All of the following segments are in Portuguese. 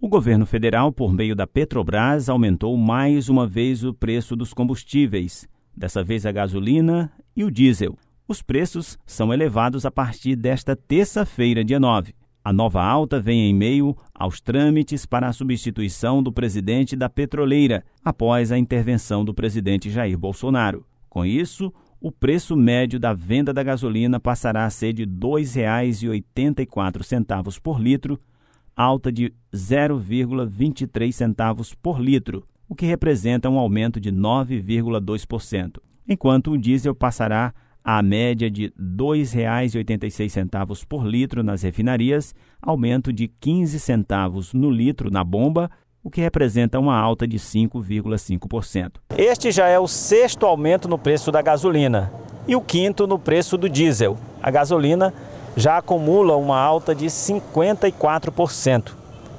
O governo federal, por meio da Petrobras, aumentou mais uma vez o preço dos combustíveis, dessa vez a gasolina e o diesel. Os preços são elevados a partir desta terça-feira, dia 9. A nova alta vem em meio aos trâmites para a substituição do presidente da petroleira, após a intervenção do presidente Jair Bolsonaro. Com isso, o preço médio da venda da gasolina passará a ser de R$ 2,84 por litro alta de 0,23 centavos por litro, o que representa um aumento de 9,2%, enquanto o diesel passará à média de R$ 2,86 por litro nas refinarias, aumento de 15 centavos no litro na bomba o que representa uma alta de 5,5%. Este já é o sexto aumento no preço da gasolina e o quinto no preço do diesel. A gasolina já acumula uma alta de 54%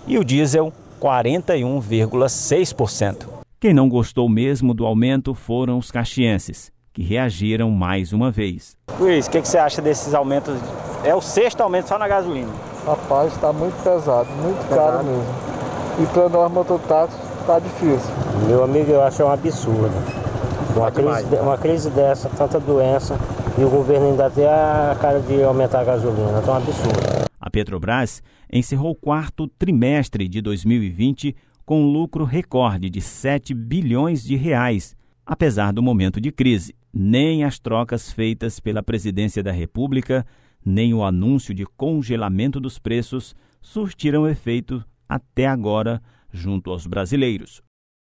e o diesel 41,6%. Quem não gostou mesmo do aumento foram os caxienses, que reagiram mais uma vez. Luiz, o que, que, você acha desses aumentos? É o sexto aumento só na gasolina. Rapaz, está muito pesado, muito caro mesmo. E para nós mototáxis está difícil. Meu amigo, eu acho um absurdo. Uma, crise, uma crise dessa, tanta doença, e o governo ainda tem a cara de aumentar a gasolina, então é um absurdo. A Petrobras encerrou o quarto trimestre de 2020 com um lucro recorde de 7 bilhões de reais, apesar do momento de crise. Nem as trocas feitas pela presidência da República, nem o anúncio de congelamento dos preços surtiram efeito até agora junto aos brasileiros.